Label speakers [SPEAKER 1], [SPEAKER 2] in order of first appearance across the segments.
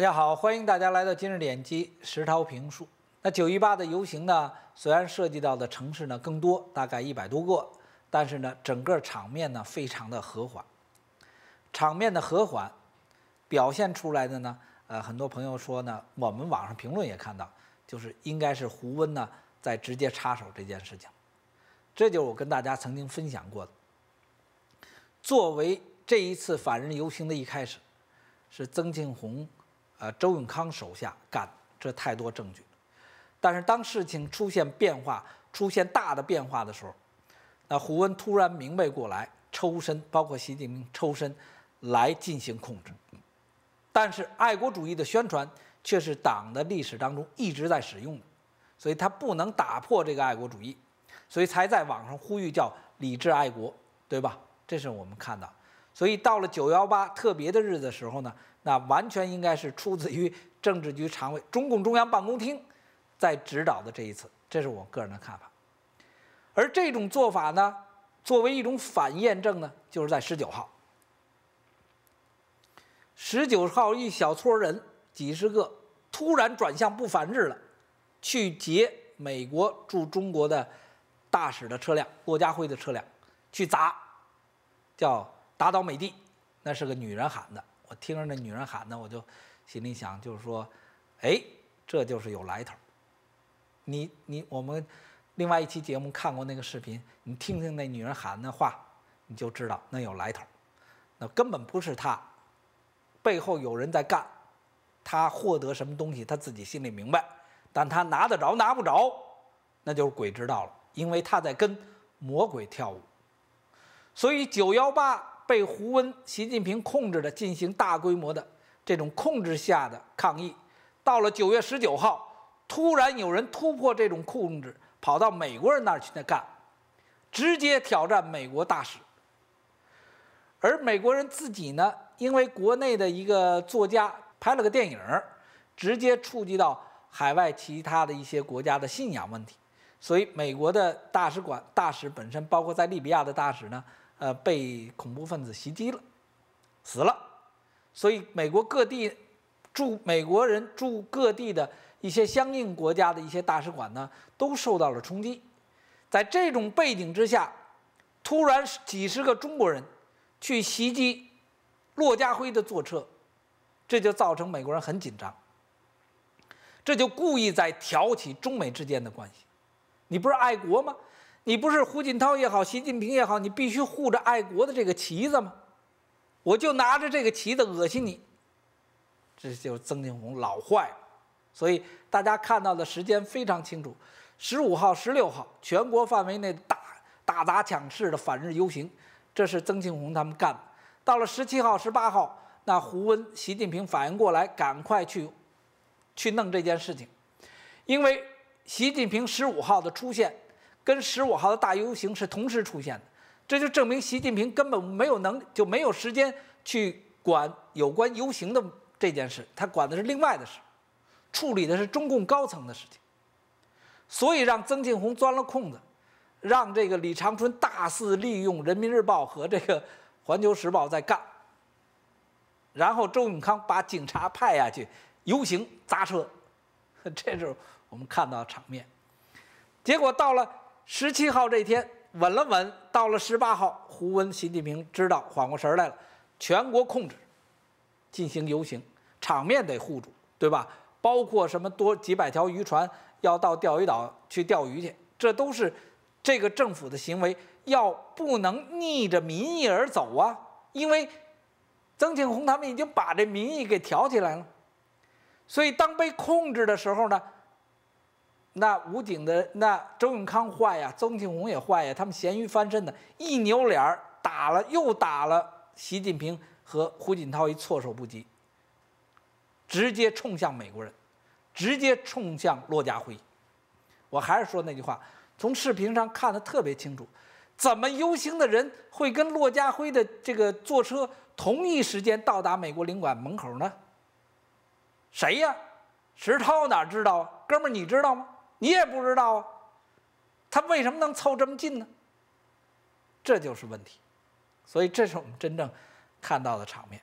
[SPEAKER 1] 大家好，欢迎大家来到今日点击石涛评述。那九一八的游行呢？虽然涉及到的城市呢更多，大概一百多个，但是呢，整个场面呢非常的和缓。场面的和缓表现出来的呢，呃，很多朋友说呢，我们网上评论也看到，就是应该是胡温呢在直接插手这件事情。这就是我跟大家曾经分享过的。作为这一次反日游行的一开始，是曾庆红。呃，周永康手下干这太多证据，但是当事情出现变化、出现大的变化的时候，那胡温突然明白过来，抽身，包括习近平抽身来进行控制。但是爱国主义的宣传却是党的历史当中一直在使用的，所以他不能打破这个爱国主义，所以才在网上呼吁叫理智爱国，对吧？这是我们看到，所以到了九幺八特别的日子的时候呢。那完全应该是出自于政治局常委、中共中央办公厅在指导的这一次，这是我个人的看法。而这种做法呢，作为一种反验证呢，就是在十九号。十九号一小撮人几十个突然转向不反制了，去劫美国驻中国的大使的车辆，骆家辉的车辆，去砸，叫打倒美帝，那是个女人喊的。我听着那女人喊的，我就心里想，就是说，哎，这就是有来头。你你我们另外一期节目看过那个视频，你听听那女人喊的话，你就知道那有来头。那根本不是他，背后有人在干。他获得什么东西，他自己心里明白，但他拿得着拿不着，那就是鬼知道了，因为他在跟魔鬼跳舞。所以九幺八。被胡温、习近平控制的进行大规模的这种控制下的抗议，到了九月十九号，突然有人突破这种控制，跑到美国人那儿去那干，直接挑战美国大使。而美国人自己呢，因为国内的一个作家拍了个电影，直接触及到海外其他的一些国家的信仰问题，所以美国的大使馆、大使本身，包括在利比亚的大使呢。呃，被恐怖分子袭击了，死了，所以美国各地驻美国人驻各地的一些相应国家的一些大使馆呢，都受到了冲击。在这种背景之下，突然几十个中国人去袭击骆家辉的坐车，这就造成美国人很紧张，这就故意在挑起中美之间的关系。你不是爱国吗？你不是胡锦涛也好，习近平也好，你必须护着爱国的这个旗子吗？我就拿着这个旗子恶心你。这就是曾庆红老坏了，所以大家看到的时间非常清楚：十五号、十六号，全国范围内大、大砸抢式的反日游行，这是曾庆红他们干的。到了十七号、十八号，那胡温、习近平反应过来，赶快去去弄这件事情，因为习近平十五号的出现。跟十五号的大游行是同时出现的，这就证明习近平根本没有能就没有时间去管有关游行的这件事，他管的是另外的事，处理的是中共高层的事情，所以让曾庆红钻了空子，让这个李长春大肆利用《人民日报》和这个《环球时报》在干，然后周永康把警察派下去游行砸车，这是我们看到的场面，结果到了。十七号这天稳了稳，到了十八号，胡温、习近平知道缓过神来了，全国控制进行游行，场面得护住，对吧？包括什么多几百条渔船要到钓鱼岛去钓鱼去，这都是这个政府的行为，要不能逆着民意而走啊！因为曾庆红他们已经把这民意给挑起来了，所以当被控制的时候呢？那武警的那周永康坏呀，曾庆红也坏呀，他们咸鱼翻身的一扭脸儿打了又打了习近平和胡锦涛一措手不及，直接冲向美国人，直接冲向骆家辉。我还是说那句话，从视频上看的特别清楚，怎么游行的人会跟骆家辉的这个坐车同一时间到达美国领馆门口呢？谁呀？石涛哪知道啊？哥们儿，你知道吗？你也不知道啊，他为什么能凑这么近呢？这就是问题，所以这是我们真正看到的场面。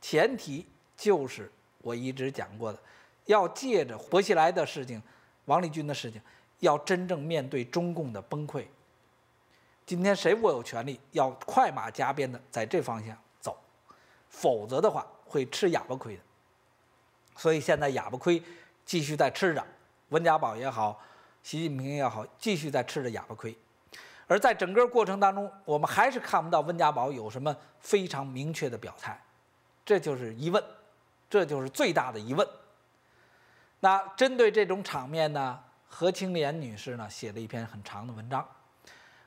[SPEAKER 1] 前提就是我一直讲过的，要借着薄熙来的事情、王立军的事情，要真正面对中共的崩溃。今天谁握有权力，要快马加鞭的在这方向走，否则的话会吃哑巴亏的。所以现在哑巴亏继续在吃着。温家宝也好，习近平也好，继续在吃着哑巴亏，而在整个过程当中，我们还是看不到温家宝有什么非常明确的表态，这就是疑问，这就是最大的疑问。那针对这种场面呢，何青莲女士呢写了一篇很长的文章，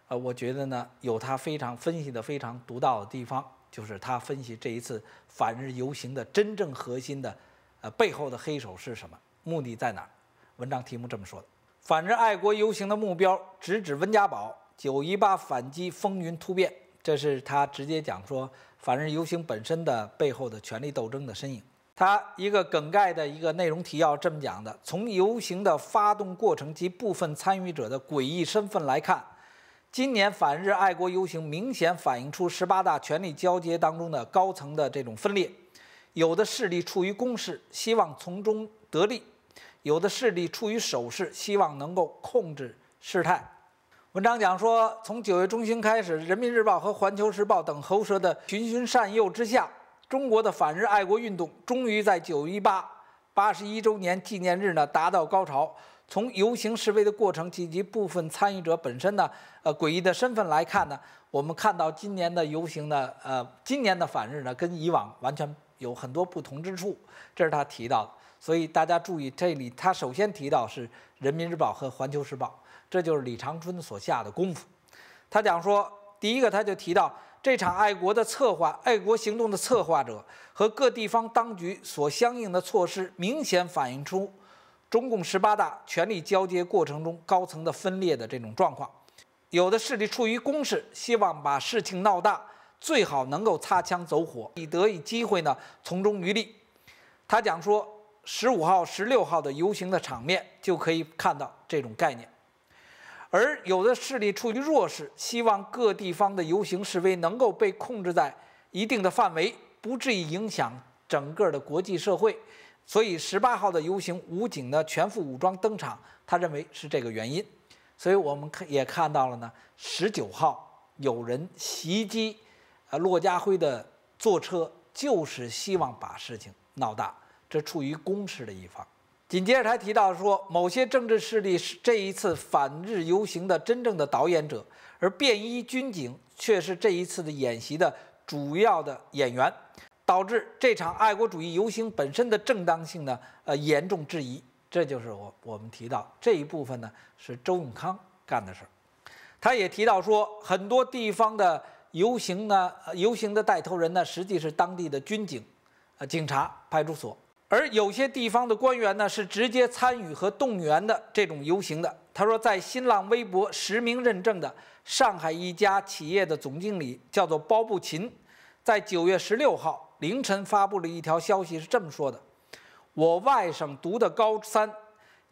[SPEAKER 1] 呃，我觉得呢有她非常分析的非常独到的地方，就是她分析这一次反日游行的真正核心的，呃，背后的黑手是什么，目的在哪儿。文章题目这么说的：反日爱国游行的目标直指温家宝，九一八反击风云突变。这是他直接讲说反日游行本身的背后的权力斗争的身影。他一个梗概的一个内容提要这么讲的：从游行的发动过程及部分参与者的诡异身份来看，今年反日爱国游行明显反映出十八大权力交接当中的高层的这种分裂，有的势力处于攻势，希望从中得利。有的势力出于守势，希望能够控制事态。文章讲说，从九月中旬开始，《人民日报》和《环球时报》等喉舌的循循善诱之下，中国的反日爱国运动终于在九一八八十一周年纪念日呢达到高潮。从游行示威的过程以及部分参与者本身呢，呃，诡异的身份来看呢，我们看到今年的游行呢，呃，今年的反日呢，跟以往完全有很多不同之处。这是他提到的。所以大家注意这里，他首先提到是《人民日报》和《环球时报》，这就是李长春所下的功夫。他讲说，第一个他就提到这场爱国的策划、爱国行动的策划者和各地方当局所相应的措施，明显反映出中共十八大权力交接过程中高层的分裂的这种状况。有的势力出于攻势，希望把事情闹大，最好能够擦枪走火，以得以机会呢从中渔利。他讲说。十五号、十六号的游行的场面就可以看到这种概念，而有的势力处于弱势，希望各地方的游行示威能够被控制在一定的范围，不至于影响整个的国际社会。所以，十八号的游行，武警的全副武装登场，他认为是这个原因。所以，我们也看到了呢，十九号有人袭击呃骆家辉的坐车，就是希望把事情闹大。是处于攻势的一方。紧接着，他提到说，某些政治势力是这一次反日游行的真正的导演者，而便衣军警却是这一次的演习的主要的演员，导致这场爱国主义游行本身的正当性呢，呃，严重质疑。这就是我我们提到这一部分呢，是周永康干的事儿。他也提到说，很多地方的游行呢，游行的带头人呢，实际是当地的军警，呃，警察派出所。而有些地方的官员呢，是直接参与和动员的这种游行的。他说，在新浪微博实名认证的上海一家企业的总经理叫做包布勤，在九月十六号凌晨发布了一条消息，是这么说的：“我外甥读的高三，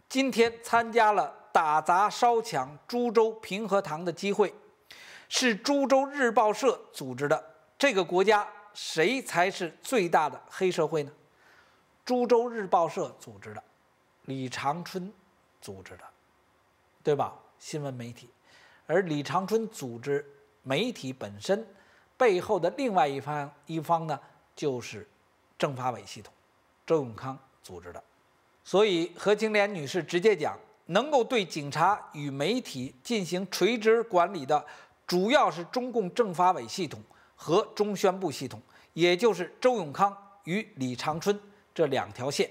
[SPEAKER 1] 今天参加了打砸烧抢株洲平和堂的机会，是株洲日报社组织的。这个国家谁才是最大的黑社会呢？”株洲日报社组织的，李长春组织的，对吧？新闻媒体，而李长春组织媒体本身背后的另外一方一方呢，就是政法委系统，周永康组织的。所以何青莲女士直接讲，能够对警察与媒体进行垂直管理的，主要是中共政法委系统和中宣部系统，也就是周永康与李长春。这两条线，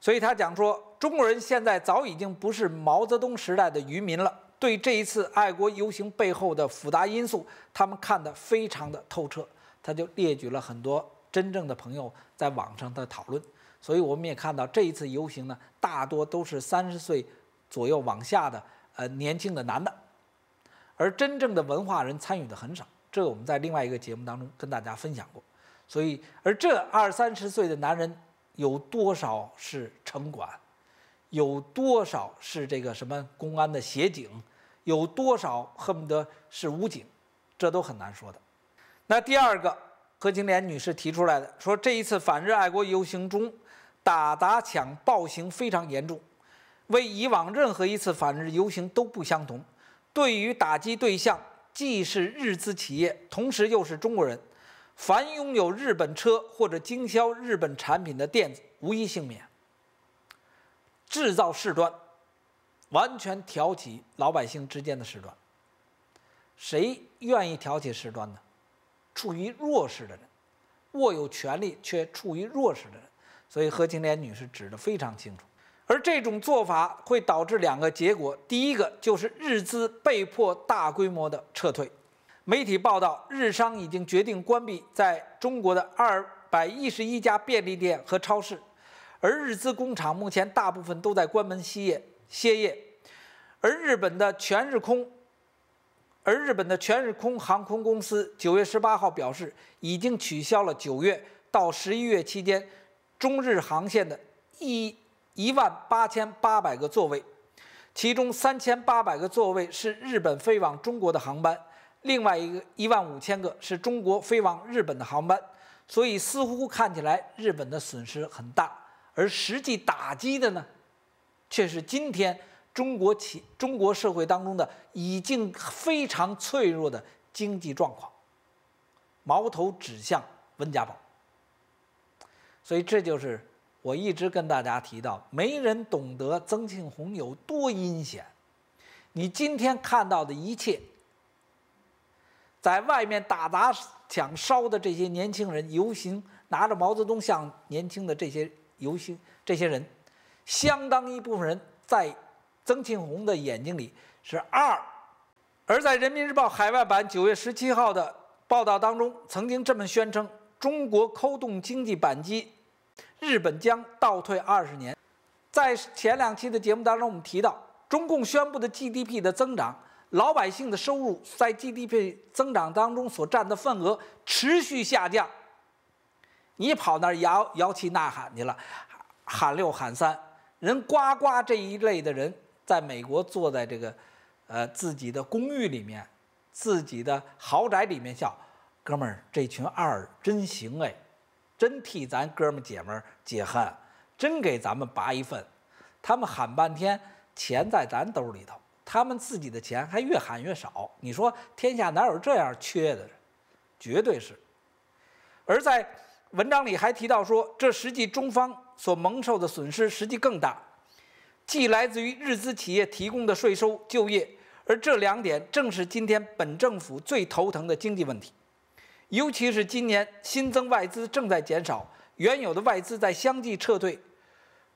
[SPEAKER 1] 所以他讲说，中国人现在早已经不是毛泽东时代的愚民了。对这一次爱国游行背后的复杂因素，他们看得非常的透彻。他就列举了很多真正的朋友在网上的讨论。所以我们也看到，这一次游行呢，大多都是三十岁左右往下的呃年轻的男的，而真正的文化人参与的很少。这个我们在另外一个节目当中跟大家分享过。所以而这二三十岁的男人。有多少是城管，有多少是这个什么公安的协警，有多少恨不得是武警，这都很难说的。那第二个，何金莲女士提出来的说，这一次反日爱国游行中，打砸抢暴行非常严重，为以往任何一次反日游行都不相同。对于打击对象，既是日资企业，同时又是中国人。凡拥有日本车或者经销日本产品的店子，无一幸免。制造事端，完全挑起老百姓之间的事端。谁愿意挑起事端呢？处于弱势的人，握有权力却处于弱势的人。所以何青莲女士指得非常清楚。而这种做法会导致两个结果：第一个就是日资被迫大规模的撤退。媒体报道，日商已经决定关闭在中国的二百一十一家便利店和超市，而日资工厂目前大部分都在关门歇业。歇业，而日本的全日空，而日本的全日空航空公司九月十八号表示，已经取消了九月到十一月期间中日航线的一一万八千八百个座位，其中三千八百个座位是日本飞往中国的航班。另外一个一万五千个是中国飞往日本的航班，所以似乎看起来日本的损失很大，而实际打击的呢，却是今天中国企、中国社会当中的已经非常脆弱的经济状况。矛头指向温家宝，所以这就是我一直跟大家提到，没人懂得曾庆红有多阴险，你今天看到的一切。在外面打砸抢烧的这些年轻人游行，拿着毛泽东像，年轻的这些游行这些人，相当一部分人在曾庆红的眼睛里是二，而在《人民日报》海外版九月十七号的报道当中，曾经这么宣称：中国扣动经济扳机，日本将倒退二十年。在前两期的节目当中，我们提到中共宣布的 GDP 的增长。老百姓的收入在 GDP 增长当中所占的份额持续下降，你跑那儿摇摇旗呐喊去了，喊六喊三，人呱呱这一类的人，在美国坐在这个，呃自己的公寓里面，自己的豪宅里面笑，哥们儿这群二真行哎，真替咱哥们儿姐们儿解恨，真给咱们拔一份，他们喊半天钱在咱兜里头。他们自己的钱还越喊越少，你说天下哪有这样缺的人？绝对是。而在文章里还提到说，这实际中方所蒙受的损失实际更大，既来自于日资企业提供的税收、就业，而这两点正是今天本政府最头疼的经济问题。尤其是今年新增外资正在减少，原有的外资在相继撤退，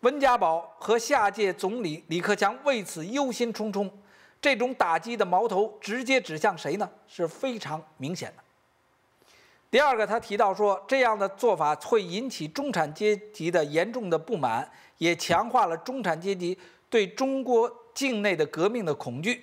[SPEAKER 1] 温家宝和下届总理李克强为此忧心忡忡。这种打击的矛头直接指向谁呢？是非常明显的。第二个，他提到说，这样的做法会引起中产阶级的严重的不满，也强化了中产阶级对中国境内的革命的恐惧。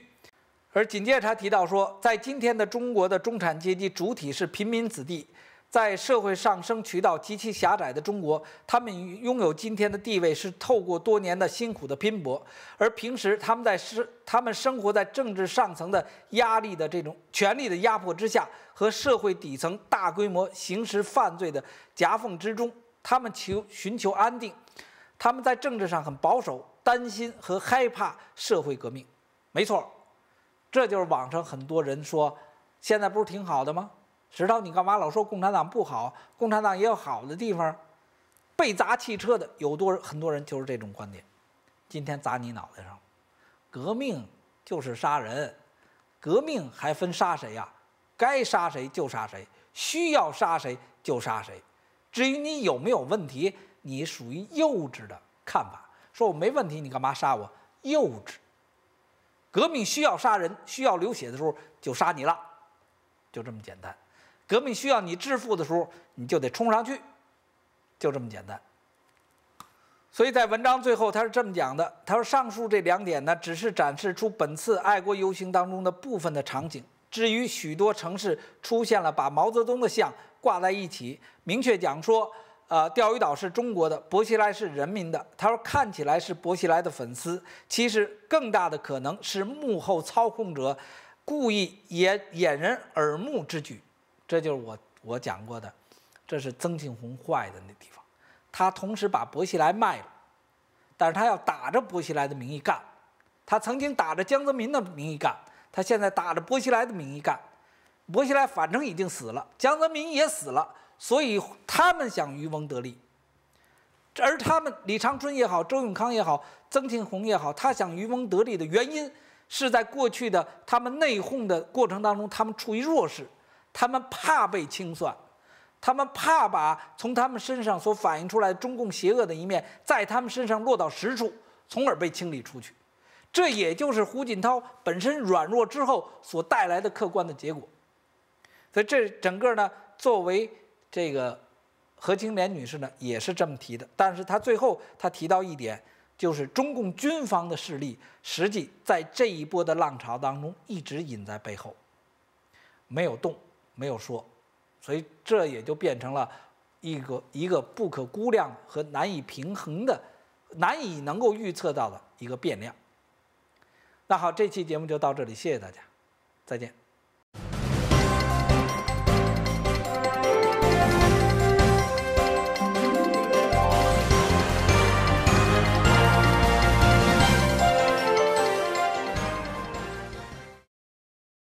[SPEAKER 1] 而紧接着他提到说，在今天的中国的中产阶级主体是平民子弟。在社会上升渠道极其狭窄的中国，他们拥有今天的地位是透过多年的辛苦的拼搏。而平时他们在生，他们生活在政治上层的压力的这种权力的压迫之下，和社会底层大规模刑事犯罪的夹缝之中，他们求寻求安定。他们在政治上很保守，担心和害怕社会革命。没错，这就是网上很多人说，现在不是挺好的吗？石涛，你干嘛老说共产党不好？共产党也有好的地方。被砸汽车的有多很多人就是这种观点。今天砸你脑袋上了。革命就是杀人，革命还分杀谁呀？该杀谁就杀谁，需要杀谁就杀谁。至于你有没有问题，你属于幼稚的看法。说我没问题，你干嘛杀我？幼稚。革命需要杀人，需要流血的时候就杀你了，就这么简单。革命需要你致富的时候，你就得冲上去，就这么简单。所以在文章最后，他是这么讲的：他说，上述这两点呢，只是展示出本次爱国游行当中的部分的场景。至于许多城市出现了把毛泽东的像挂在一起，明确讲说，呃，钓鱼岛是中国的，薄熙来是人民的。他说，看起来是薄熙来的粉丝，其实更大的可能是幕后操控者故意掩掩人耳目之举。这就是我我讲过的，这是曾庆红坏的那地方，他同时把薄熙来卖了，但是他要打着薄熙来的名义干，他曾经打着江泽民的名义干，他现在打着薄熙来的名义干，薄熙来反正已经死了，江泽民也死了，所以他们想渔翁得利，而他们李长春也好，周永康也好，曾庆红也好，他想渔翁得利的原因是在过去的他们内讧的过程当中，他们处于弱势。他们怕被清算，他们怕把从他们身上所反映出来的中共邪恶的一面在他们身上落到实处，从而被清理出去。这也就是胡锦涛本身软弱之后所带来的客观的结果。所以这整个呢，作为这个何青莲女士呢，也是这么提的。但是她最后她提到一点，就是中共军方的势力实际在这一波的浪潮当中一直隐在背后，没有动。没有说，所以这也就变成了一个一个不可估量和难以平衡的、难以能够预测到的一个变量。那好，这期节目就到这里，谢谢大家，再见。